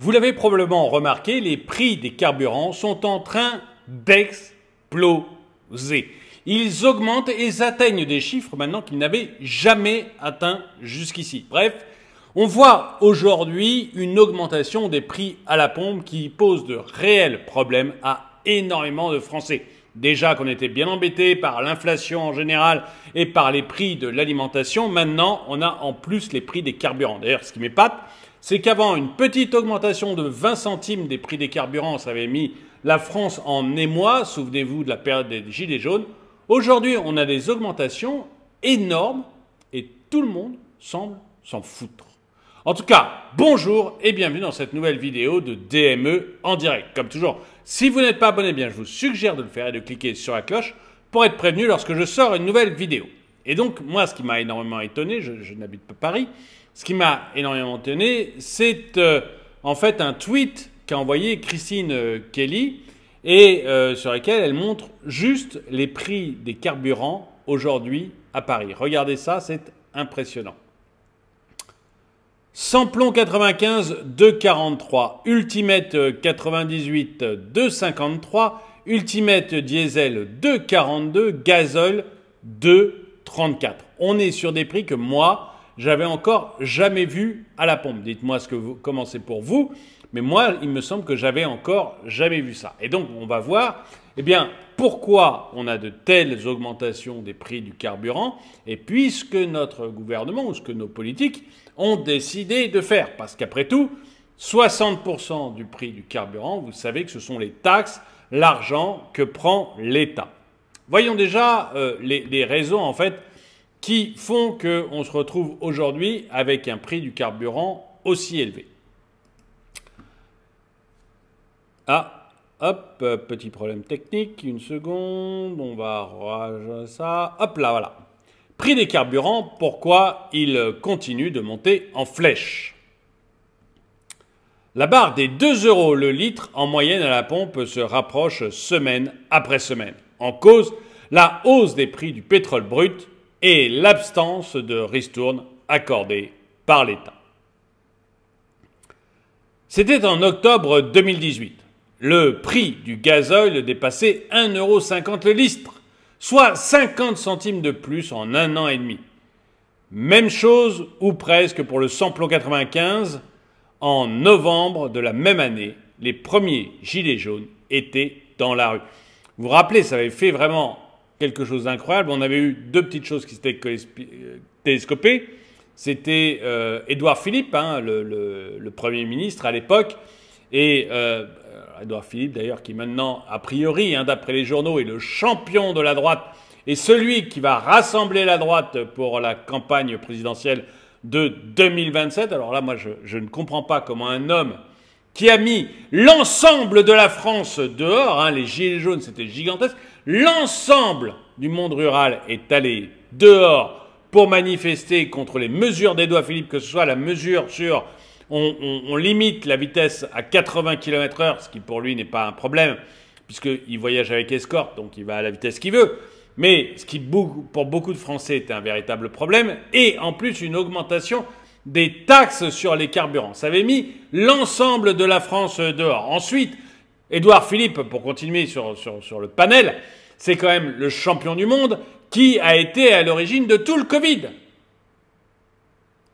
Vous l'avez probablement remarqué, les prix des carburants sont en train d'exploser. Ils augmentent et atteignent des chiffres maintenant qu'ils n'avaient jamais atteints jusqu'ici. Bref, on voit aujourd'hui une augmentation des prix à la pompe qui pose de réels problèmes à énormément de Français. Déjà qu'on était bien embêté par l'inflation en général et par les prix de l'alimentation, maintenant on a en plus les prix des carburants. D'ailleurs, ce qui m'épate, c'est qu'avant, une petite augmentation de 20 centimes des prix des carburants, ça avait mis la France en émoi, souvenez-vous de la période des Gilets jaunes. Aujourd'hui, on a des augmentations énormes et tout le monde semble s'en foutre. En tout cas, bonjour et bienvenue dans cette nouvelle vidéo de DME en direct. Comme toujours, si vous n'êtes pas abonné, eh bien, je vous suggère de le faire et de cliquer sur la cloche pour être prévenu lorsque je sors une nouvelle vidéo. Et donc, moi, ce qui m'a énormément étonné, je n'habite pas Paris, ce qui m'a énormément tenu, c'est euh, en fait un tweet qu'a envoyé Christine euh, Kelly et euh, sur lequel elle montre juste les prix des carburants aujourd'hui à Paris. Regardez ça, c'est impressionnant. Samplon 95 2,43, Ultimate 98 2,53, Ultimate diesel 2,42, Gazole 2,34. On est sur des prix que moi, j'avais encore jamais vu à la pompe. Dites-moi ce que vous, commencez pour vous, mais moi, il me semble que j'avais encore jamais vu ça. Et donc, on va voir, eh bien, pourquoi on a de telles augmentations des prix du carburant, et puisque notre gouvernement ou ce que nos politiques ont décidé de faire, parce qu'après tout, 60% du prix du carburant, vous savez que ce sont les taxes, l'argent que prend l'État. Voyons déjà euh, les raisons, en fait, qui font qu'on se retrouve aujourd'hui avec un prix du carburant aussi élevé. Ah, hop, petit problème technique, une seconde, on va rajouter ça. Hop là, voilà. Prix des carburants, pourquoi il continue de monter en flèche La barre des 2 euros le litre en moyenne à la pompe se rapproche semaine après semaine. En cause, la hausse des prix du pétrole brut et l'absence de ristourne accordée par l'État. C'était en octobre 2018. Le prix du gazoil dépassait 1,50€ le litre, soit 50 centimes de plus en un an et demi. Même chose ou presque pour le samplon 95. En novembre de la même année, les premiers gilets jaunes étaient dans la rue. Vous vous rappelez, ça avait fait vraiment quelque chose d'incroyable. On avait eu deux petites choses qui s'étaient euh, télescopées. C'était Edouard Édouard Philippe, hein, le, Premier ministre à l'époque, et euh, Edouard Philippe d'ailleurs, qui maintenant, a priori, hein, d'après les journaux, est le champion de la droite et celui qui va rassembler la droite pour la campagne présidentielle de 2027. Alors là, moi, je ne comprends pas comment un homme qui a mis l'ensemble de la France dehors, hein, les gilets jaunes c'était gigantesque, l'ensemble du monde rural est allé dehors pour manifester contre les mesures des doigts Philippe, que ce soit la mesure sur on, limite la vitesse à 80 km/h, ce qui pour lui n'est pas un problème, puisqu'il voyage avec escorte, donc il va à la vitesse qu'il veut. Mais ce qui, pour beaucoup de Français, était un véritable problème, et en plus une augmentation des taxes sur les carburants. Ça avait mis l'ensemble de la France dehors. Ensuite, Édouard Philippe, pour continuer sur, sur, sur le panel, c'est quand même le champion du monde qui a été à l'origine de tout le Covid.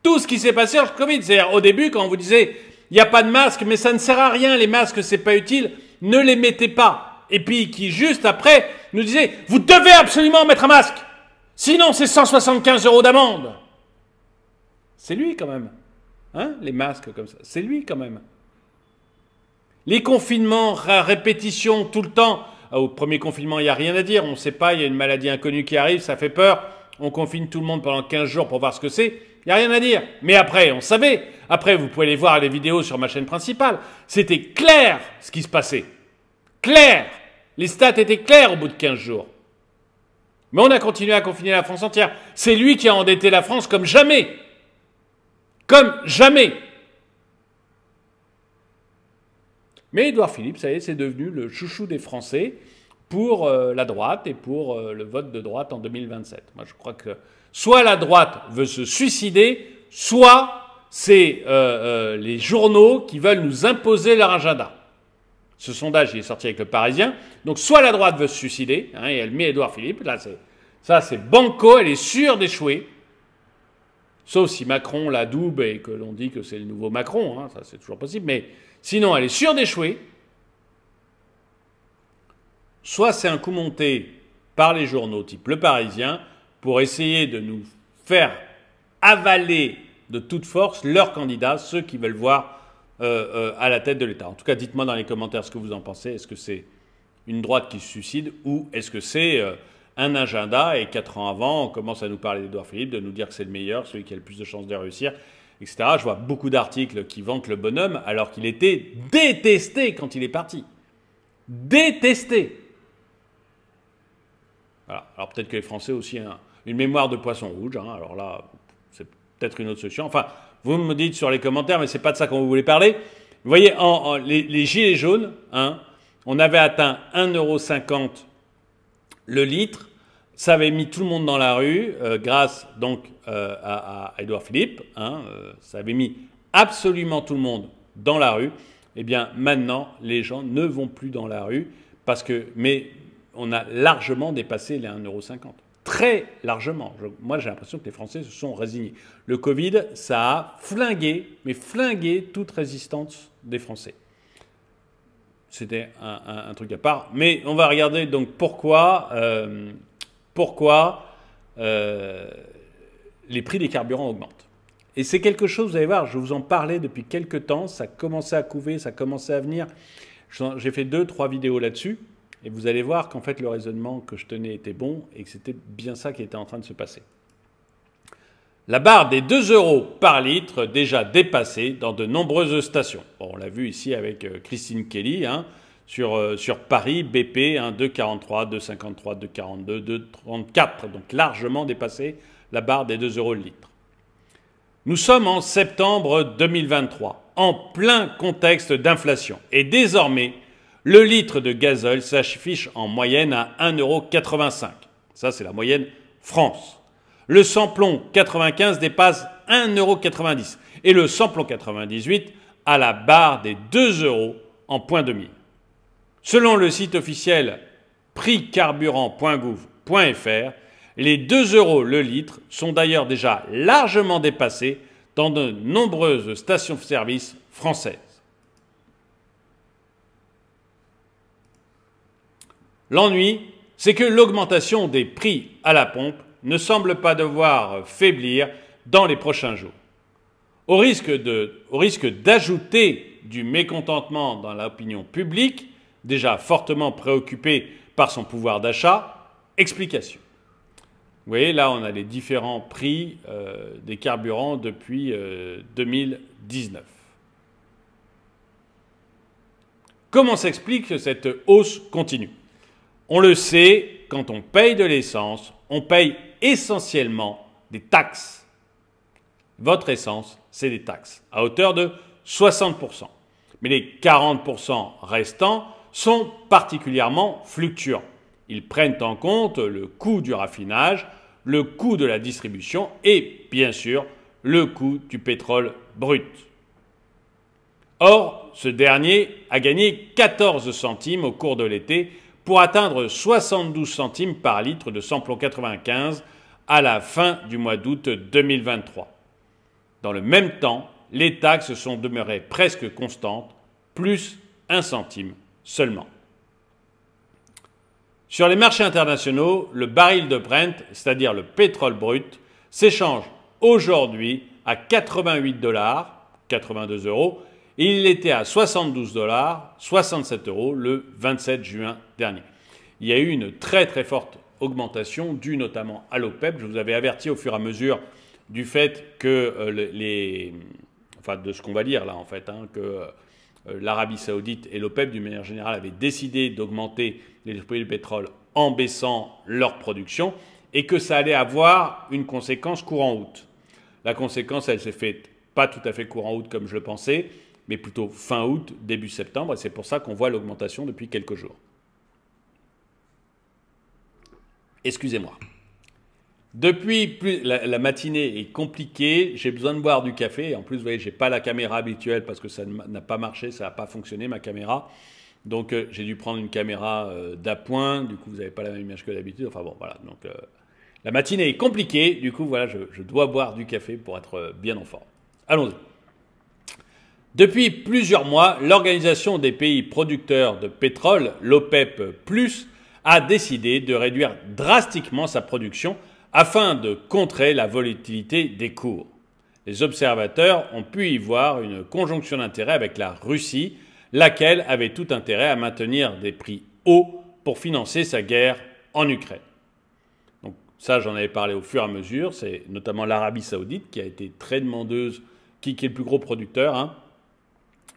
Tout ce qui s'est passé hors Covid. C'est-à-dire, au début, quand on vous disait, il n'y a pas de masque, mais ça ne sert à rien, les masques, c'est pas utile, ne les mettez pas. Et puis, qui juste après nous disait, vous devez absolument mettre un masque. Sinon, c'est 175 euros d'amende. C'est lui quand même. Hein les masques comme ça, c'est lui quand même. Les confinements à répétition tout le temps. Ah, au premier confinement, il n'y a rien à dire. On ne sait pas, il y a une maladie inconnue qui arrive, ça fait peur. On confine tout le monde pendant 15 jours pour voir ce que c'est. Il n'y a rien à dire. Mais après, on savait. Après, vous pouvez aller voir les vidéos sur ma chaîne principale. C'était clair ce qui se passait. Clair. Les stats étaient claires au bout de 15 jours. Mais on a continué à confiner la France entière. C'est lui qui a endetté la France comme jamais comme jamais. Mais Edouard Philippe, ça y est, c'est devenu le chouchou des Français pour euh, la droite et pour euh, le vote de droite en 2027. Moi, je crois que soit la droite veut se suicider, soit c'est euh, les journaux qui veulent nous imposer leur agenda. Ce sondage, il est sorti avec le Parisien. Donc, soit la droite veut se suicider, hein, et elle met Edouard Philippe, là, c'est, ça, c'est banco, elle est sûre d'échouer. Sauf si Macron la double et que l'on dit que c'est le nouveau Macron, hein, ça c'est toujours possible. Mais sinon, elle est sûre d'échouer. Soit c'est un coup monté par les journaux type Le Parisien pour essayer de nous faire avaler de toute force leurs candidats, ceux qui veulent voir euh, euh, à la tête de l'État. En tout cas, dites-moi dans les commentaires ce que vous en pensez. Est-ce que c'est une droite qui se suicide ou est-ce que c'est... Euh, un agenda et quatre ans avant, on commence à nous parler d'Edouard Philippe, de nous dire que c'est le meilleur, celui qui a le plus de chances de réussir, etc. Je vois beaucoup d'articles qui vantent le bonhomme alors qu'il était détesté quand il est parti. Détesté. Alors peut-être que les Français aussi hein, une mémoire de poisson rouge. Hein. alors là, c'est peut-être une autre solution. Enfin, vous me dites sur les commentaires, mais ce n'est pas de ça qu'on vous voulez parler. Vous voyez, en, les, gilets jaunes, hein, on avait atteint 1,50€ le litre, ça avait mis tout le monde dans la rue, euh, grâce donc euh, à, Édouard Edouard Philippe, hein, euh, ça avait mis absolument tout le monde dans la rue. Eh bien, maintenant, les gens ne vont plus dans la rue, parce que, mais on a largement dépassé les 1,50€. Très largement. moi, j'ai l'impression que les Français se sont résignés. Le Covid, ça a flingué, mais flingué toute résistance des Français. C'était un, truc à part. Mais on va regarder donc pourquoi, euh, pourquoi euh, les prix des carburants augmentent. Et c'est quelque chose, vous allez voir, je vous en parlais depuis quelques temps, ça commençait à couver, ça commençait à venir. J'ai fait deux, trois vidéos là-dessus, et vous allez voir qu'en fait le raisonnement que je tenais était bon et que c'était bien ça qui était en train de se passer. La barre des 2 euros par litre déjà dépassée dans de nombreuses stations. on l'a vu ici avec euh, Christine Kelly hein, sur, euh, sur, Paris, BP 2,43, 2,53, 2,42, 2,34, donc largement dépassé la barre des 2 euros le litre. Nous sommes en septembre 2023, en plein contexte d'inflation, et désormais, le litre de gazole s'affiche en moyenne à 1,85 €. Ça, c'est la moyenne France. Le samplon 95 dépasse 1,90€ et le samplon 98 à la barre des 2 en point de Selon le site officiel prixcarburant.gouv.fr, les 2 le litre sont d'ailleurs déjà largement dépassés dans de nombreuses stations-service françaises. L'ennui, c'est que l'augmentation des prix à la pompe ne semble pas devoir faiblir dans les prochains jours. Au risque, de, au risque d'ajouter du mécontentement dans l'opinion publique, déjà fortement préoccupée par son pouvoir d'achat, explication. Vous voyez, là, on a les différents prix euh, des carburants depuis 2019. Euh, Comment s'explique cette hausse continue On le sait, quand on paye de l'essence, on paye essentiellement des taxes. Votre essence, c'est des taxes, à hauteur de 60%. Mais les 40% restants sont particulièrement fluctuants. Ils prennent en compte le coût du raffinage, le coût de la distribution et, bien sûr, le coût du pétrole brut. Or, ce dernier a gagné 14 centimes au cours de l'été pour atteindre 72 centimes par litre de samplon 95 à la fin du mois d'août 2023. Dans le même temps, les taxes sont demeurées presque constantes, plus 1 centime seulement. Sur les marchés internationaux, le baril de Brent, c'est-à-dire le pétrole brut, s'échange aujourd'hui à 88 dollars, 82 euros, il était à 72 dollars, 67 euros le 27 juin dernier. Il y a eu une très très forte augmentation due notamment à l'OPEP. Je vous avais averti au fur et à mesure du fait que euh, les, enfin de ce qu'on va dire là en fait, hein, que euh, l'Arabie Saoudite et l'OPEP d'une manière générale avaient décidé d'augmenter les prix du pétrole en baissant leur production et que ça allait avoir une conséquence courant août. La conséquence, elle s'est faite pas tout à fait courant août comme je le pensais mais plutôt fin août, début septembre, et c'est pour ça qu'on voit l'augmentation depuis quelques jours. Excusez-moi. Depuis, la, matinée est compliquée, j'ai besoin de boire du café. En plus, vous voyez, j'ai pas la caméra habituelle parce que ça n'a pas marché, ça n'a pas fonctionné ma caméra. Donc euh, j'ai dû prendre une caméra euh, d'appoint, du coup vous n'avez pas la même image que d'habitude. Enfin bon, voilà, donc euh, la matinée est compliquée, du coup voilà, je, je dois boire du café pour être bien en forme. Allons-y. Depuis plusieurs mois, l'Organisation des pays producteurs de pétrole, l'OPEP, e a décidé de réduire drastiquement sa production afin de contrer la volatilité des cours. Les observateurs ont pu y voir une conjonction d'intérêts avec la Russie, laquelle avait tout intérêt à maintenir des prix hauts pour financer sa guerre en Ukraine. Donc, ça, j'en avais parlé au fur et à mesure. C'est notamment l'Arabie saoudite qui a été très demandeuse, qui, est le plus gros producteur. Hein,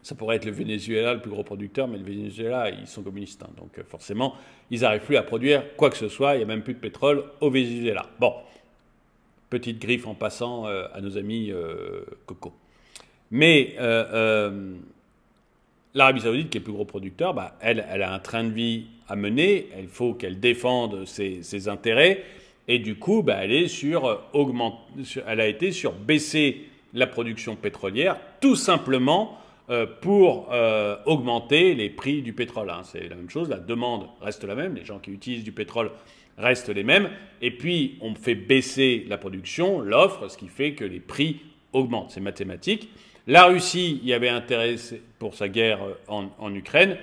ça pourrait être le Venezuela, le plus gros producteur, mais le Venezuela, ils sont communistes. Hein. donc euh, forcément, ils n'arrivent plus à produire quoi que ce soit. Il n'y a même plus de pétrole au Venezuela. Bon, petite griffe en passant euh, à nos amis euh, Coco. Mais l'Arabie saoudite, qui est le plus gros producteur, bah, elle, elle a un train de vie à mener. Elle faut qu'elle défende ses, intérêts. Et du coup, bah, elle, est sur, elle a été sur baisser la production pétrolière, tout simplement euh, pour euh, augmenter les prix du pétrole. Hein. C'est la même chose, la demande reste la même, les gens qui utilisent du pétrole restent les mêmes, et puis on fait baisser la production, l'offre, ce qui fait que les prix augmentent, c'est mathématique. La Russie y avait intérêt pour sa guerre euh, en, en Ukraine,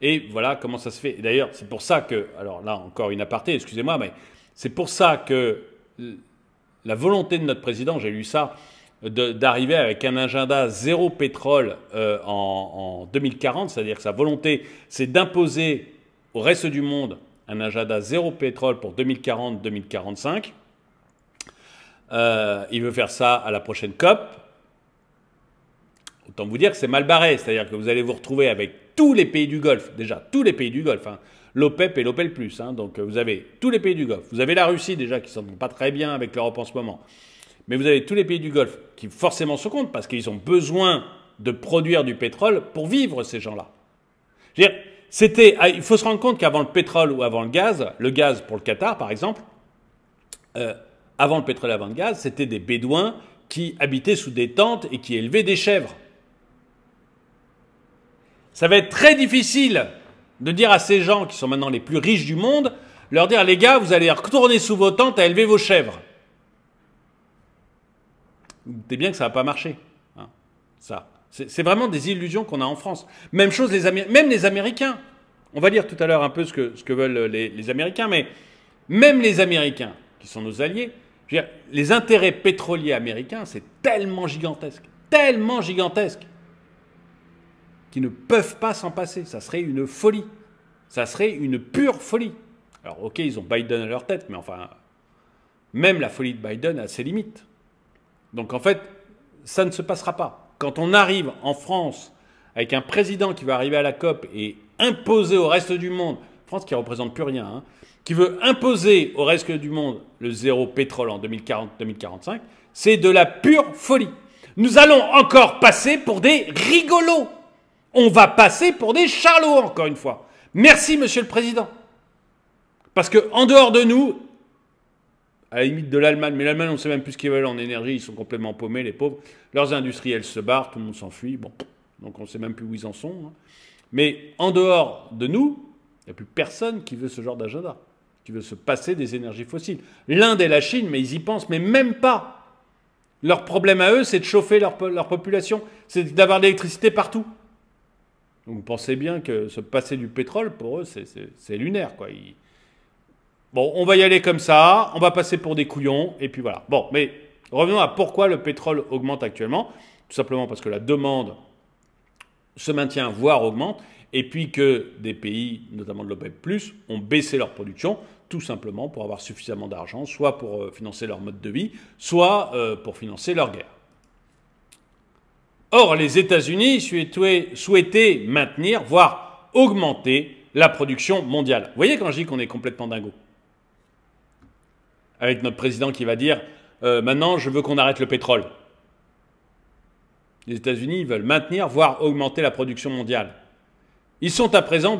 et voilà comment ça se fait. D'ailleurs, c'est pour ça que, alors là encore une aparté, excusez-moi, mais c'est pour ça que la volonté de notre président, j'ai lu ça, d'arriver avec un agenda zéro pétrole euh, en, 2040, c'est-à-dire que sa volonté, c'est d'imposer au reste du monde un agenda zéro pétrole pour 2040-2045. Euh, il veut faire ça à la prochaine COP. Autant vous dire que c'est mal barré, c'est-à-dire que vous allez vous retrouver avec tous les pays du Golfe, déjà tous les pays du Golfe, hein. l'OPEP e et l'OPEL+, hein. donc euh, vous avez tous les pays du Golfe. Vous avez la Russie déjà qui ne s'entend pas très bien avec l'Europe en ce moment. Mais vous avez tous les pays du Golfe qui forcément se comptent parce qu'ils ont besoin de produire du pétrole pour vivre ces gens-là. C'était, ah, il faut se rendre compte qu'avant le pétrole ou avant le gaz, le gaz pour le Qatar par exemple, euh, avant le pétrole, avant le gaz, c'était des Bédouins qui habitaient sous des tentes et qui élevaient des chèvres. Ça va être très difficile de dire à ces gens qui sont maintenant les plus riches du monde, leur dire les gars, vous allez retourner sous vos tentes à élever vos chèvres doutez bien que ça n'a pas marché. Hein, ça. C'est vraiment des illusions qu'on a en France. Même chose, les même les Américains. On va lire tout à l'heure un peu ce que, veulent euh, les, Américains, mais même les Américains, qui sont nos alliés, les intérêts pétroliers américains, c'est tellement gigantesque, tellement gigantesque, qu'ils ne peuvent pas s'en passer. Ça serait une folie. Ça serait une pure folie. Alors ok, ils ont Biden à leur tête, mais enfin, même la folie de Biden a ses limites. Donc en fait, ça ne se passera pas. Quand on arrive en France avec un président qui va arriver à la COP et imposer au reste du monde, France qui ne représente plus rien, hein, qui veut imposer au reste du monde le zéro pétrole en 2040-2045, c'est de la pure folie. Nous allons encore passer pour des rigolos. On va passer pour des charlots, encore une fois. Merci, Monsieur le Président. Parce qu'en dehors de nous, à la limite de l'Allemagne. Mais l'Allemagne, on ne sait même plus ce qu'ils veulent en énergie, ils sont complètement paumés, les pauvres. Leurs industriels se barrent, tout le monde s'enfuit, bon, donc on ne sait même plus où ils en sont. Hein. Mais en dehors de nous, il n'y a plus personne qui veut ce genre d'agenda, qui veut se passer des énergies fossiles. L'Inde et la Chine, mais ils y pensent, mais même pas. Leur problème à eux, c'est de chauffer leur, leur population, c'est d'avoir de l'électricité partout. Donc vous pensez bien que se passer du pétrole, pour eux, c'est lunaire. Quoi. Ils, Bon, on va y aller comme ça, on va passer pour des couillons, et puis voilà. Bon, mais revenons à pourquoi le pétrole augmente actuellement. Tout simplement parce que la demande se maintient, voire augmente, et puis que des pays, notamment de l'OPEP, ont baissé leur production, tout simplement pour avoir suffisamment d'argent, soit pour euh, financer leur mode de vie, soit euh, pour financer leur guerre. Or, les États-Unis souhaitaient maintenir, voire augmenter, la production mondiale. Vous voyez quand je dis qu'on est complètement dingo avec notre président qui va dire euh, maintenant je veux qu'on arrête le pétrole. Les États-Unis veulent maintenir, voire augmenter la production mondiale. Ils sont à présent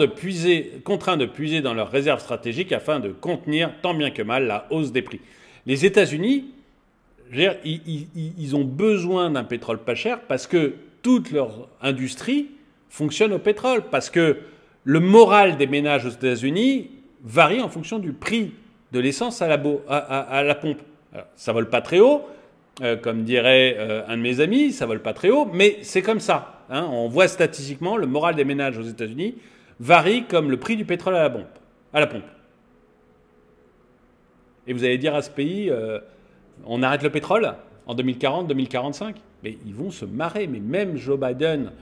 contraints de puiser dans leurs réserves stratégiques afin de contenir tant bien que mal la hausse des prix. Les États-Unis, ils ont besoin d'un pétrole pas cher parce que toute leur industrie fonctionne au pétrole, parce que le moral des ménages aux États-Unis varie en fonction du prix de l'essence à la, pompe. Alors, ça vole pas très haut, euh, comme dirait euh, un de mes amis, ça vole pas très haut, mais c'est comme ça. Hein. On voit statistiquement le moral des ménages aux États-Unis varie comme le prix du pétrole à la pompe. À la pompe. Et vous allez dire à ce pays, euh, on arrête le pétrole en 2040, 2045 Mais ils vont se marrer. Mais même Joe Biden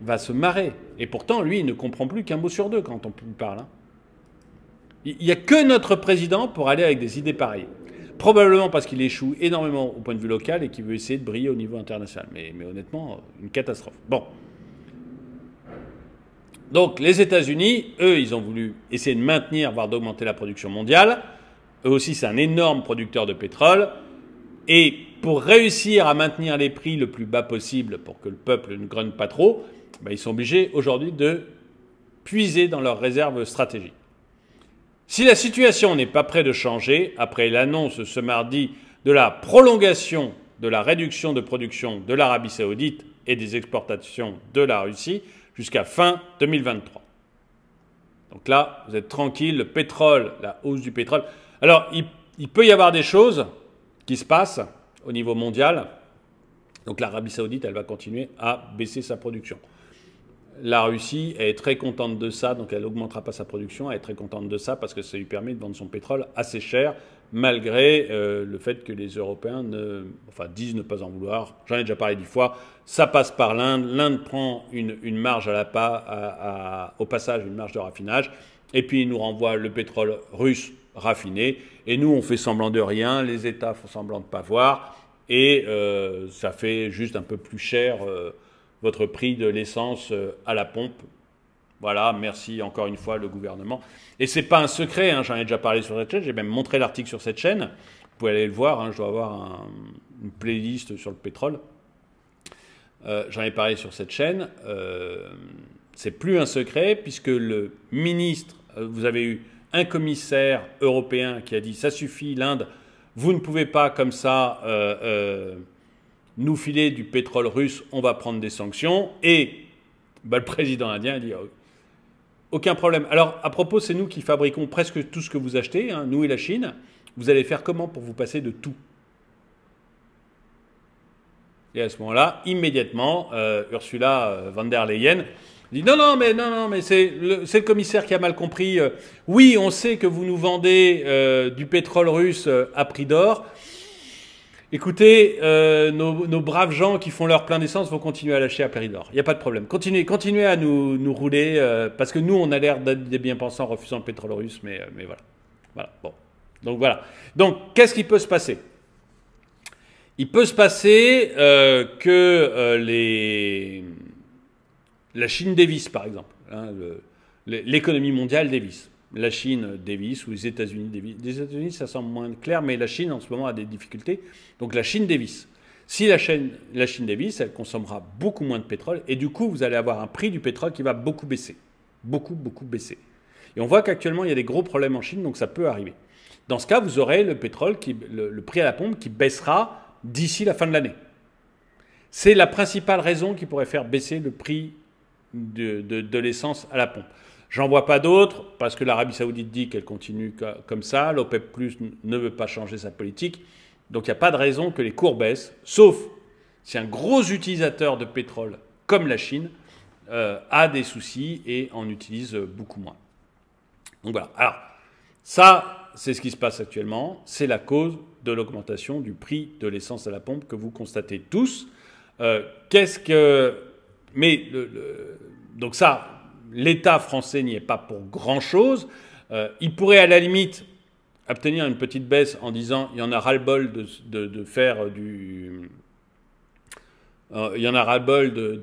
va se marrer. Et pourtant, lui, il ne comprend plus qu'un mot sur deux quand on lui parle. Hein. Il n'y a que notre président pour aller avec des idées pareilles. Probablement parce qu'il échoue énormément au point de vue local et qu'il veut essayer de briller au niveau international. Mais, honnêtement, une catastrophe. Bon. Donc les États-Unis, eux, ils ont voulu essayer de maintenir, voire d'augmenter la production mondiale. Eux aussi, c'est un énorme producteur de pétrole. Et pour réussir à maintenir les prix le plus bas possible pour que le peuple ne grogne pas trop, ben, ils sont obligés aujourd'hui de puiser dans leurs réserves stratégiques. Si la situation n'est pas près de changer, après l'annonce ce mardi de la prolongation de la réduction de production de l'Arabie saoudite et des exportations de la Russie jusqu'à fin 2023. Donc là, vous êtes tranquille, le pétrole, la hausse du pétrole. Alors, il, il peut y avoir des choses qui se passent au niveau mondial. Donc l'Arabie saoudite, elle va continuer à baisser sa production la Russie est très contente de ça, donc elle n'augmentera pas sa production, elle est très contente de ça parce que ça lui permet de vendre son pétrole assez cher, malgré euh, le fait que les Européens ne, disent ne pas en vouloir. J'en ai déjà parlé dix fois. Ça passe par l'Inde. L'Inde prend une, marge à la pas, au passage, une marge de raffinage, et puis il nous renvoie le pétrole russe raffiné. Et nous, on fait semblant de rien, les États font semblant de pas voir, et euh, ça fait juste un peu plus cher. Euh, votre prix de l'essence euh, à la pompe. Voilà, merci encore une fois le gouvernement. Et ce n'est pas un secret, hein, j'en ai déjà parlé sur cette chaîne, j'ai même montré l'article sur cette chaîne. Vous pouvez aller le voir, hein, je dois avoir une playlist sur le pétrole. Euh, j'en ai parlé sur cette chaîne. Euh, c'est plus un secret puisque le ministre, euh, vous avez eu un commissaire européen qui a dit ça suffit, l'Inde, vous ne pouvez pas comme ça nous filer du pétrole russe, on va prendre des sanctions. Et bah, le président indien dit ah aucun problème. Alors, à propos, c'est nous qui fabriquons presque tout ce que vous achetez, hein, nous et la Chine. Vous allez faire comment pour vous passer de tout Et à ce moment-là, immédiatement, euh, Ursula euh, von der Leyen dit non, non, mais non, mais c'est le, commissaire qui a mal compris. Euh. oui, on sait que vous nous vendez du pétrole russe à prix d'or. Écoutez, euh, nos, braves gens qui font leur plein d'essence vont continuer à lâcher à Péridor. Il n'y a pas de problème. Continuez, à nous, rouler, euh, parce que nous, on a l'air d'être des bien-pensants refusant le pétrole russe, mais, euh, voilà. Voilà, bon. Donc voilà. Donc, qu'est-ce qui peut se passer Il peut se passer que la Chine dévisse, par exemple. Hein, l'économie mondiale dévisse la Chine dévisse ou les États-Unis dévissent. Les États-Unis, ça semble moins clair, mais la Chine en ce moment a des difficultés. Donc la Chine dévisse. Si la Chine, la dévisse, elle consommera beaucoup moins de pétrole et du coup, vous allez avoir un prix du pétrole qui va beaucoup baisser. Beaucoup, beaucoup baisser. Et on voit qu'actuellement, il y a des gros problèmes en Chine, donc ça peut arriver. Dans ce cas, vous aurez le pétrole, prix à la pompe qui baissera d'ici la fin de l'année. C'est la principale raison qui pourrait faire baisser le prix de l'essence à la pompe. J'en vois pas d'autres, parce que l'Arabie saoudite dit qu'elle continue comme ça, l'OPEP Plus ne veut pas changer sa politique, donc il n'y a pas de raison que les cours baissent, sauf si un gros utilisateur de pétrole comme la Chine euh, a des soucis et en utilise euh, beaucoup moins. Donc voilà. Alors, ça, c'est ce qui se passe actuellement. C'est la cause de l'augmentation du prix de l'essence à la pompe que vous constatez tous. Euh, qu'est-ce que. Mais. Donc ça, l'État français n'y est pas pour grand-chose. Euh, il pourrait à la limite obtenir une petite baisse en disant il y en a ras-le-bol de, faire du. Euh, il y en a ras-le-bol de,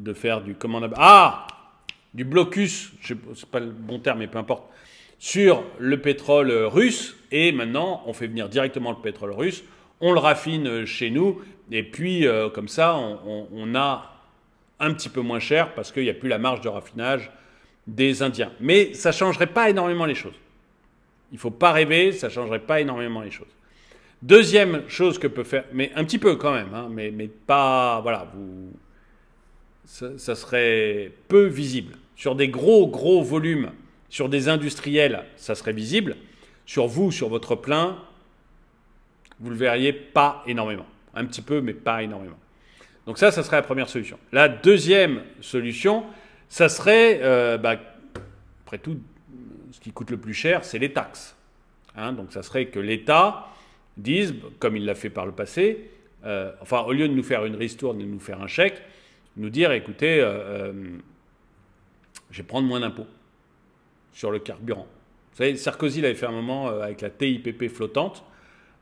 de, faire du. Comment Ah Du blocus, je pas le bon terme, mais peu importe, sur le pétrole russe. Et maintenant, on fait venir directement le pétrole russe, on le raffine chez nous, et puis euh, comme ça, on a un petit peu moins cher parce qu'il n'y a plus la marge de raffinage des Indiens. Mais ça ne changerait pas énormément les choses. Il ne faut pas rêver, ça ne changerait pas énormément les choses. Deuxième chose que peut faire, mais un petit peu quand même, hein, mais, mais, pas, voilà, vous, ça, ça, serait peu visible. Sur des gros, gros volumes, sur des industriels, ça serait visible. Sur vous, sur votre plein, vous le verriez pas énormément. Un petit peu, mais pas énormément. Donc ça, ça serait la première solution. La deuxième solution, ça serait, euh, bah, après tout, ce qui coûte le plus cher, c'est les taxes. Hein, donc ça serait que l'État dise, comme il l'a fait par le passé, euh, enfin au lieu de nous faire une ristourne, de nous faire un chèque, nous dire, écoutez, euh, je vais prendre moins d'impôts sur le carburant. Vous savez, Sarkozy l'avait fait un moment avec la TIPP flottante.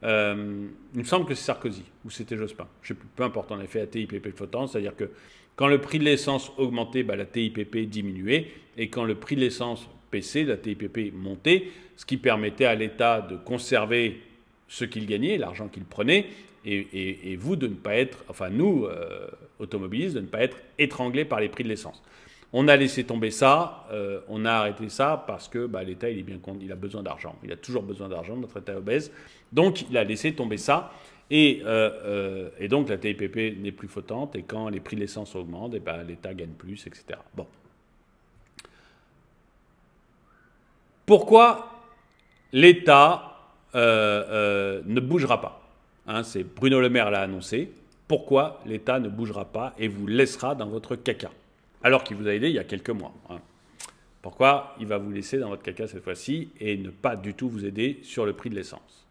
Euh, il me semble que c'est Sarkozy ou c'était Jospin. Je sais plus, peu importe en effet, la TIPP flottante, c'est-à-dire que quand le prix de l'essence augmentait, bah, la TIPP diminuait, et quand le prix de l'essence baissait, la TIPP montait, ce qui permettait à l'État de conserver ce qu'il gagnait, l'argent qu'il prenait, et, vous de ne pas être, enfin nous, euh, automobilistes, de ne pas être étranglés par les prix de l'essence. On a laissé tomber ça, euh, on a arrêté ça parce que bah, l'État, il est bien il a besoin d'argent, il a toujours besoin d'argent, notre État obèse, donc il a laissé tomber ça. Et, euh, euh, donc la TIPP n'est plus flottante, et quand les prix de l'essence augmentent, et eh ben, l'État gagne plus, etc. Bon. Pourquoi l'État ne bougera pas hein, C'est Bruno Le Maire l'a annoncé. Pourquoi l'État ne bougera pas et vous laissera dans votre caca alors qu'il vous a aidé il y a quelques mois. Hein. Pourquoi il va vous laisser dans votre caca cette fois-ci et ne pas du tout vous aider sur le prix de l'essence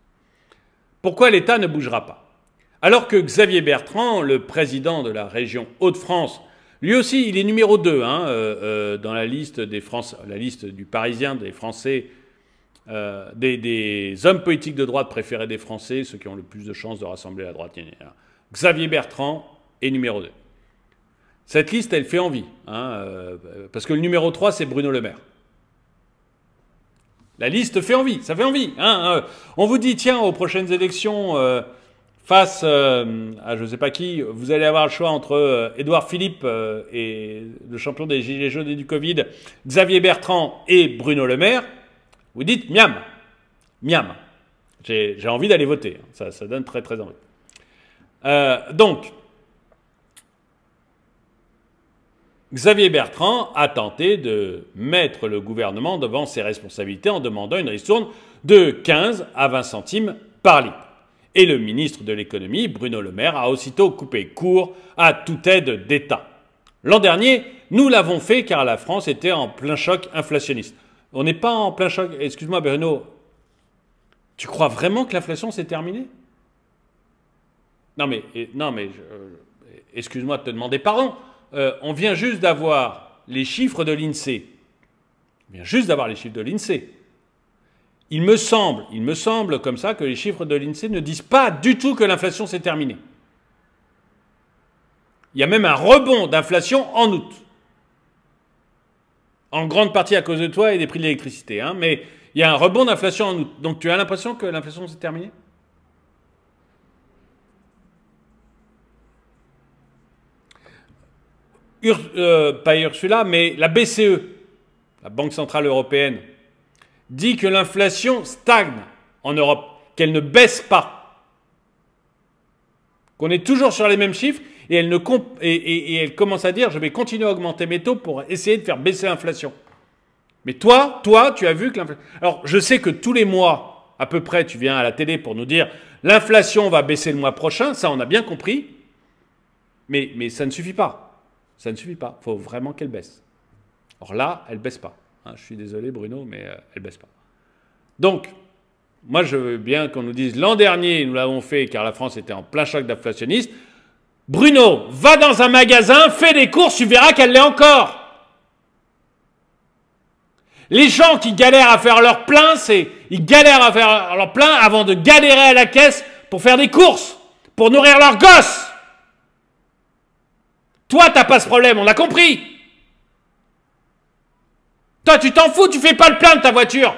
Pourquoi l'État ne bougera pas Alors que Xavier Bertrand, le président de la région Hauts-de-France, lui aussi, il est numéro 2 hein, euh, euh, dans la liste, des la liste du Parisien des Français, euh, des, des, hommes politiques de droite préférés des Français, ceux qui ont le plus de chances de rassembler la droite. Hein. Xavier Bertrand est numéro 2. Cette liste, elle fait envie. Hein, euh, parce que le numéro 3, c'est Bruno Le Maire. La liste fait envie, ça fait envie. Hein, hein. on vous dit, tiens, aux prochaines élections, euh, face euh, à je ne sais pas qui, vous allez avoir le choix entre Édouard Philippe et le champion des Gilets jaunes et du Covid, Xavier Bertrand et Bruno Le Maire. Vous dites, miam, miam. J'ai envie d'aller voter. Ça, ça donne très, très envie. donc, Xavier Bertrand a tenté de mettre le gouvernement devant ses responsabilités en demandant une ristourne de 15 à 20 centimes par litre. Et le ministre de l'économie, Bruno Le Maire, a aussitôt coupé court à toute aide d'État. L'an dernier, nous l'avons fait car la France était en plein choc inflationniste. On n'est pas en plein choc. Excuse-moi, Bruno. Tu crois vraiment que l'inflation s'est terminée Non, mais, non, mais euh, excuse-moi de te demander pardon. Euh, on vient juste d'avoir les chiffres de l'INSEE. On vient juste d'avoir les chiffres de l'INSEE. Il me semble, il me semble comme ça que les chiffres de l'INSEE ne disent pas du tout que l'inflation s'est terminée. Il y a même un rebond d'inflation en août. En grande partie à cause de toi et des prix de l'électricité. Hein, mais il y a un rebond d'inflation en août. Donc tu as l'impression que l'inflation s'est terminée Euh, pas Ursula, mais la BCE, la Banque Centrale Européenne, dit que l'inflation stagne en Europe, qu'elle ne baisse pas, qu'on est toujours sur les mêmes chiffres, et elle, commence à dire, je vais continuer à augmenter mes taux pour essayer de faire baisser l'inflation. Mais toi, toi, tu as vu que l'inflation... Alors, je sais que tous les mois, à peu près, tu viens à la télé pour nous dire, l'inflation va baisser le mois prochain, ça on a bien compris, mais ça ne suffit pas. Ça ne suffit pas. Il faut vraiment qu'elle baisse. Or là, elle baisse pas. Hein, je suis désolé, Bruno, mais euh, elle baisse pas. Donc, moi, je veux bien qu'on nous dise l'an dernier, nous l'avons fait car la France était en plein choc d'inflationniste. Bruno, va dans un magasin, fais des courses, tu verras qu'elle l'est encore. Les gens qui galèrent à faire leur plein, c'est ils galèrent à faire leur plein avant de galérer à la caisse pour faire des courses, pour nourrir leurs gosses. Toi, t'as pas ce problème, on l'a compris. Toi, tu t'en fous, tu fais pas le plein de ta voiture.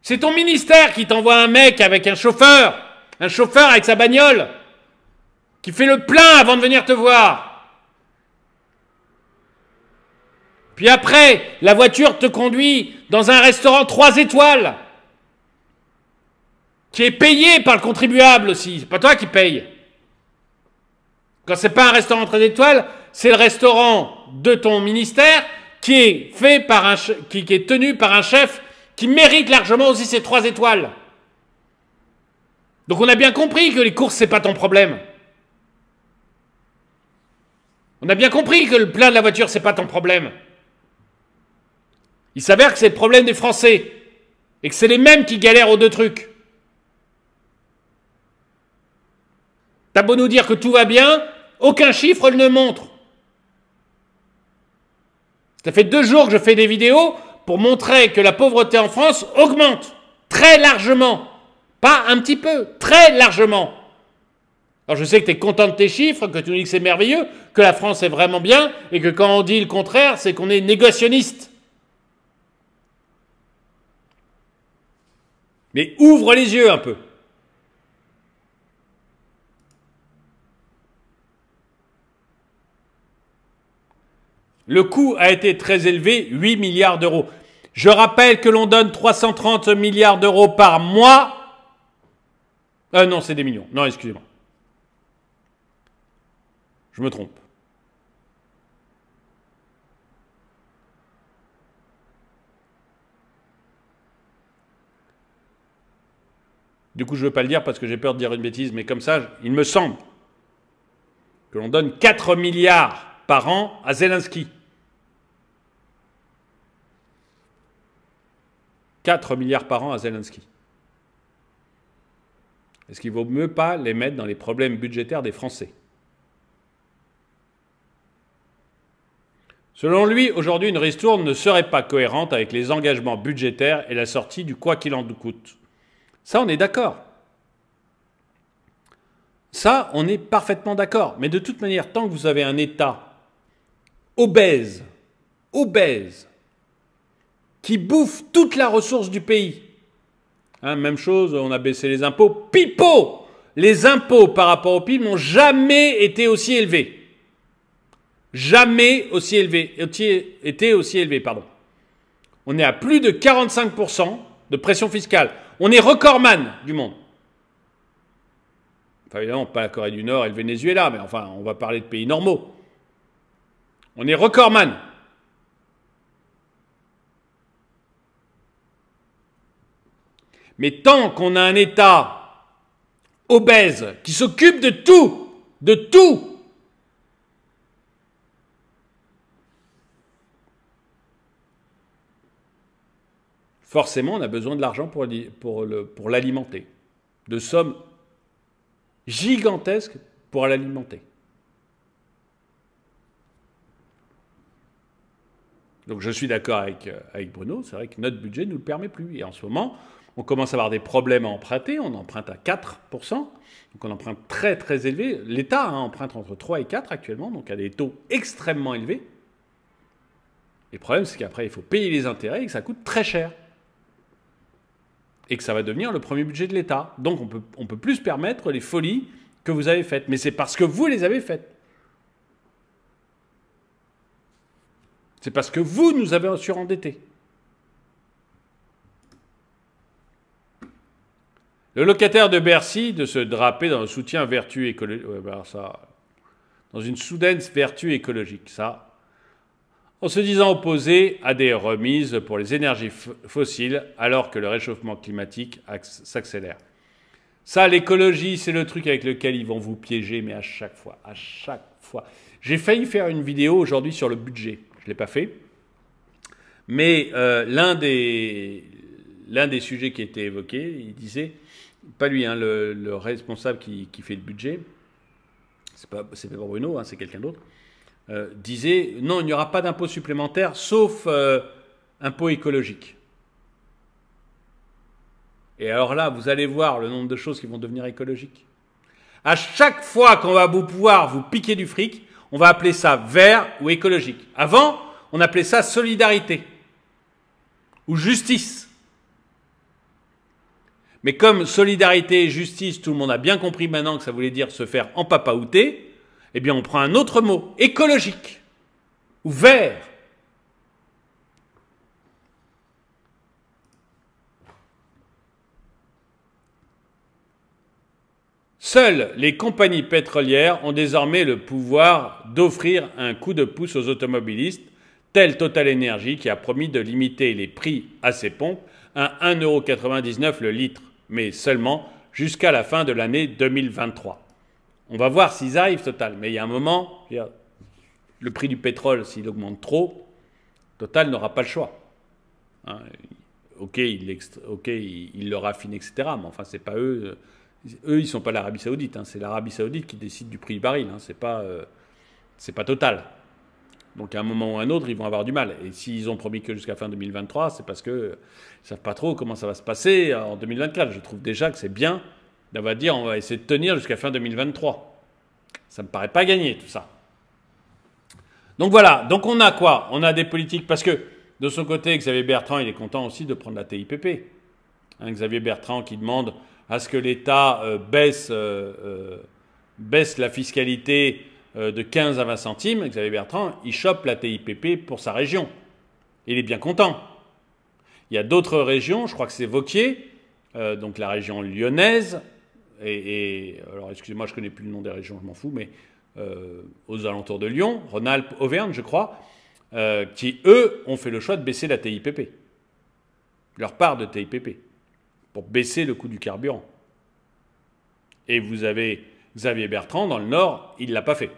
C'est ton ministère qui t'envoie un mec avec un chauffeur, un chauffeur avec sa bagnole, qui fait le plein avant de venir te voir. Puis après, la voiture te conduit dans un restaurant trois étoiles, qui est payé par le contribuable aussi, c'est pas toi qui paye. Quand c'est pas un restaurant très étoiles, c'est le restaurant de ton ministère qui est fait par un qui, qui est tenu par un chef qui mérite largement aussi ses trois étoiles. Donc on a bien compris que les courses c'est pas ton problème. On a bien compris que le plein de la voiture c'est pas ton problème. Il s'avère que c'est le problème des Français et que c'est les mêmes qui galèrent aux deux trucs. T'as beau nous dire que tout va bien, aucun chiffre ne montre. Ça fait deux jours que je fais des vidéos pour montrer que la pauvreté en France augmente très largement. Pas un petit peu, très largement. Alors je sais que tu es content de tes chiffres, que tu nous dis que c'est merveilleux, que la France est vraiment bien, et que quand on dit le contraire, c'est qu'on est négationniste. Mais ouvre les yeux un peu. Le coût a été très élevé, 8 milliards d'euros. Je rappelle que l'on donne 330 milliards d'euros par mois. Ah non, c'est des millions. Non, excusez-moi. Je me trompe. Du coup, je ne veux pas le dire parce que j'ai peur de dire une bêtise, mais comme ça, il me semble que l'on donne 4 milliards par an à Zelensky. 4 milliards par an à Zelensky Est-ce qu'il vaut mieux pas les mettre dans les problèmes budgétaires des Français Selon lui, aujourd'hui, une ristourne ne serait pas cohérente avec les engagements budgétaires et la sortie du quoi qu'il en coûte. Ça, on est d'accord. Ça, on est parfaitement d'accord. Mais de toute manière, tant que vous avez un État obèse, obèse, qui bouffe toute la ressource du pays. Hein, même chose, on a baissé les impôts. Pipo Les impôts par rapport au PIB n'ont jamais été aussi élevés. Jamais aussi élevés. Été aussi élevés, pardon. On est à plus de 45% de pression fiscale. On est recordman du monde. Enfin, évidemment, pas la Corée du Nord et le Venezuela, mais enfin, on va parler de pays normaux. On est recordman. Mais tant qu'on a un État obèse qui s'occupe de tout, de tout, forcément on a besoin de l'argent pour, l'alimenter, de sommes gigantesques pour l'alimenter. Donc je suis d'accord avec, euh, Bruno, c'est vrai que notre budget ne le permet plus. Et en ce moment, on commence à avoir des problèmes à emprunter, on emprunte à 4%, donc on emprunte très très élevé. L'État hein, emprunte entre 3 et 4 actuellement, donc à des taux extrêmement élevés. le problème, c'est qu'après, il faut payer les intérêts et que ça coûte très cher. Et que ça va devenir le premier budget de l'État. Donc on peut, on peut plus permettre les folies que vous avez faites. Mais c'est parce que vous les avez faites. C'est parce que vous nous avez surendettés. Le locataire de Bercy de se draper dans le soutien vertu écologique. Bah, dans une soudaine vertu écologique, ça. En se disant opposé à des remises pour les énergies fossiles alors que le réchauffement climatique s'accélère. Ça, l'écologie, c'est le truc avec lequel ils vont vous piéger, mais à chaque fois, à chaque fois. J'ai failli faire une vidéo aujourd'hui sur le budget. Je ne l'ai pas fait. Mais euh, l'un des, des sujets qui était évoqué, il disait pas lui, hein, le, responsable qui, fait le budget, c'est pas, Bruno, hein, c'est quelqu'un d'autre, euh, disait non, il n'y aura pas d'impôt supplémentaire sauf euh, impôt écologique. Et alors là, vous allez voir le nombre de choses qui vont devenir écologiques. À chaque fois qu'on va vous pouvoir vous piquer du fric, on va appeler ça vert ou écologique. Avant, on appelait ça solidarité ou justice. Mais comme solidarité et justice, tout le monde a bien compris maintenant que ça voulait dire se faire empapaouter, eh bien on prend un autre mot, écologique, ou vert. Seules les compagnies pétrolières ont désormais le pouvoir d'offrir un coup de pouce aux automobilistes, tel Total Energy qui a promis de limiter les prix à ses pompes à 1,99€ le litre mais seulement jusqu'à la fin de l'année 2023. On va voir s'ils arrivent total, mais il y a un moment, le prix du pétrole, s'il augmente trop, Total n'aura pas le choix. Hein, ok, il, le raffine, etc. Mais enfin, c'est pas eux. Euh, eux, ils sont pas l'Arabie Saoudite. Hein, c'est l'Arabie Saoudite qui décide du prix du baril. Hein, c'est pas, euh, c'est pas Total. Donc à un moment ou à un autre, ils vont avoir du mal. Et s'ils ont promis que jusqu'à fin 2023, c'est parce qu'ils ne savent pas trop comment ça va se passer en 2024. Je trouve déjà que c'est bien d'avoir dire on va essayer de tenir jusqu'à fin 2023. Ça ne me paraît pas gagner, tout ça. Donc voilà, donc on a quoi On a des politiques, parce que de son côté, Xavier Bertrand, il est content aussi de prendre la TIPP. Hein, Xavier Bertrand qui demande à ce que l'État euh, baisse, euh, euh, baisse la fiscalité euh, de 15 à 20 centimes, Xavier Bertrand, il chope la TIPP pour sa région. Il est bien content. Il y a d'autres régions, je crois que c'est Vauquier, euh, donc la région lyonnaise, et, alors excusez-moi, je connais plus le nom des régions, je m'en fous, mais euh, aux alentours de Lyon, Rhône-Alpes, Auvergne, je crois, qui eux ont fait le choix de baisser la TIPP, leur part de TIPP, pour baisser le coût du carburant. Et vous avez Xavier Bertrand, dans le Nord, il ne l'a pas fait.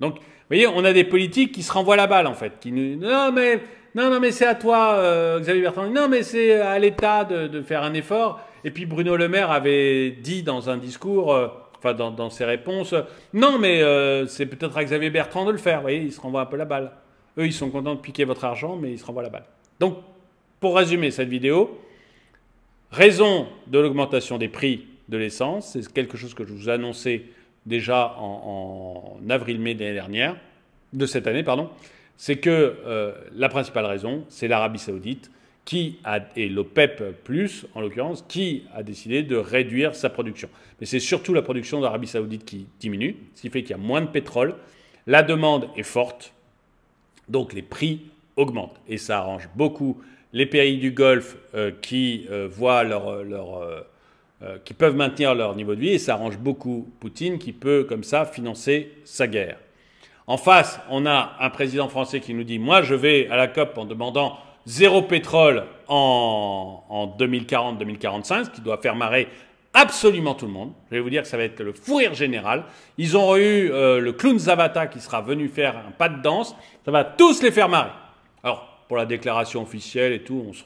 Donc, vous voyez, on a des politiques qui se renvoient la balle, en fait, qui nous non, mais, non, non, mais c'est à toi, euh, Xavier Bertrand, non, mais c'est à l'État de, faire un effort. Et puis Bruno Le Maire avait dit dans un discours, euh, enfin, dans, ses réponses, euh, non, mais c'est peut-être à Xavier Bertrand de le faire. Vous voyez, ils se renvoie un peu la balle. Eux, ils sont contents de piquer votre argent, mais ils se renvoient la balle. Donc, pour résumer cette vidéo, raison de l'augmentation des prix de l'essence. C'est quelque chose que je vous annonçais déjà en, avril-mai de dernière, de cette année, pardon. C'est que euh, la principale raison, c'est l'Arabie Saoudite qui a, et l'OPEP, en l'occurrence, qui a décidé de réduire sa production. Mais c'est surtout la production d'Arabie Saoudite qui diminue, ce qui fait qu'il y a moins de pétrole. La demande est forte, donc les prix augmentent. Et ça arrange beaucoup les pays du Golfe euh, qui euh, voient leur, euh, qui peuvent maintenir leur niveau de vie et ça arrange beaucoup Poutine qui peut comme ça financer sa guerre. En face, on a un président français qui nous dit Moi, je vais à la COP en demandant zéro pétrole en, 2040-2045, ce qui doit faire marrer absolument tout le monde. Je vais vous dire que ça va être le fou rire général. Ils ont eu euh, le clown Zavata qui sera venu faire un pas de danse. Ça va tous les faire marrer. Alors, pour la déclaration officielle et tout, on se,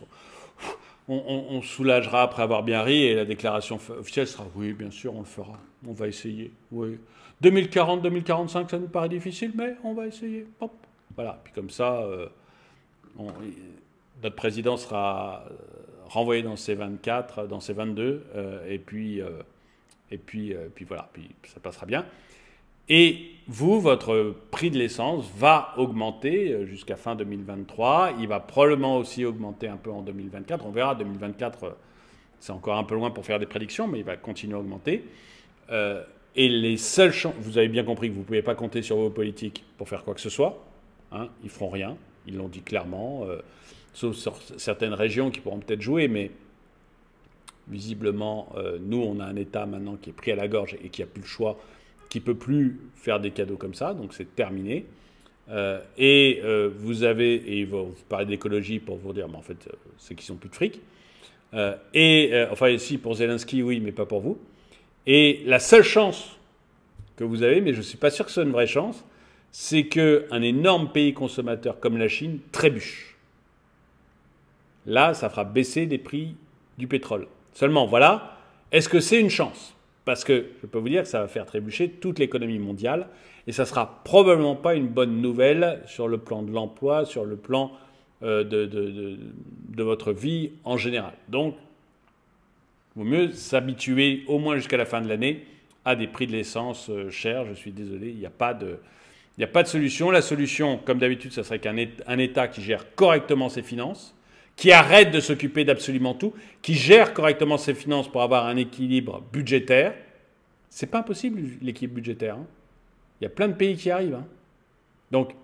on, soulagera après avoir bien ri et la déclaration officielle sera oui, bien sûr, on le fera, on va essayer. Oui. 2040-2045, ça nous paraît difficile, mais on va essayer. Hop. Voilà, puis comme ça, euh, notre président sera euh, renvoyé dans ses 24, dans ses 22, euh, et puis, et puis, puis voilà, puis ça passera bien. Et vous, votre prix de l'essence va augmenter euh, jusqu'à fin 2023. Il va probablement aussi augmenter un peu en 2024. On verra, 2024, euh, c'est encore un peu loin pour faire des prédictions, mais il va continuer à augmenter. Euh, et les seuls... chances, vous avez bien compris que vous ne pouvez pas compter sur vos politiques pour faire quoi que ce soit. Hein, ils feront rien, ils l'ont dit clairement, sauf certaines régions qui pourront peut-être jouer, mais visiblement, nous, on a un État maintenant qui est pris à la gorge et qui n'a plus le choix qui peut plus faire des cadeaux comme ça, donc c'est terminé. Euh, et euh, vous avez, et ils vont d'écologie pour vous dire, mais en fait, euh, c'est qu'ils sont plus de fric. et enfin, ici pour Zelensky, oui, mais pas pour vous. Et la seule chance que vous avez, mais je ne suis pas sûr que ce soit une vraie chance, c'est qu'un énorme pays consommateur comme la Chine trébuche. Là, ça fera baisser les prix du pétrole. Seulement, voilà, est-ce que c'est une chance parce que je peux vous dire que ça va faire trébucher toute l'économie mondiale et ça ne sera probablement pas une bonne nouvelle sur le plan de l'emploi, sur le plan euh, de, votre vie en général. Donc, il vaut mieux s'habituer au moins jusqu'à la fin de l'année à des prix de l'essence euh, chers. Je suis désolé, il n'y a pas de. solution. La solution, comme d'habitude, ce serait qu'un État qui gère correctement ses finances, qui arrête de s'occuper d'absolument tout, qui gère correctement ses finances pour avoir un équilibre budgétaire, c'est pas impossible l'équilibre budgétaire. Hein. Il y a plein de pays qui arrivent. Hein. Donc,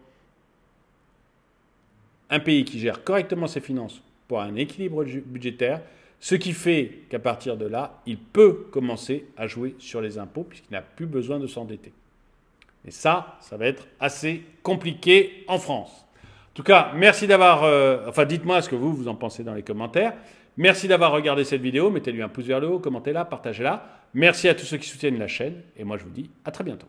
un pays qui gère correctement ses finances pour un équilibre budgétaire, ce qui fait qu'à partir de là, il peut commencer à jouer sur les impôts puisqu'il n'a plus besoin de s'endetter. Et ça, ça va être assez compliqué en France. En tout cas, merci d'avoir. Euh, enfin, dites-moi ce que vous, vous en pensez dans les commentaires. Merci d'avoir regardé cette vidéo. Mettez-lui un pouce vers le haut, commentez-la, partagez-la. Merci à tous ceux qui soutiennent la chaîne. Et moi, je vous dis à très bientôt.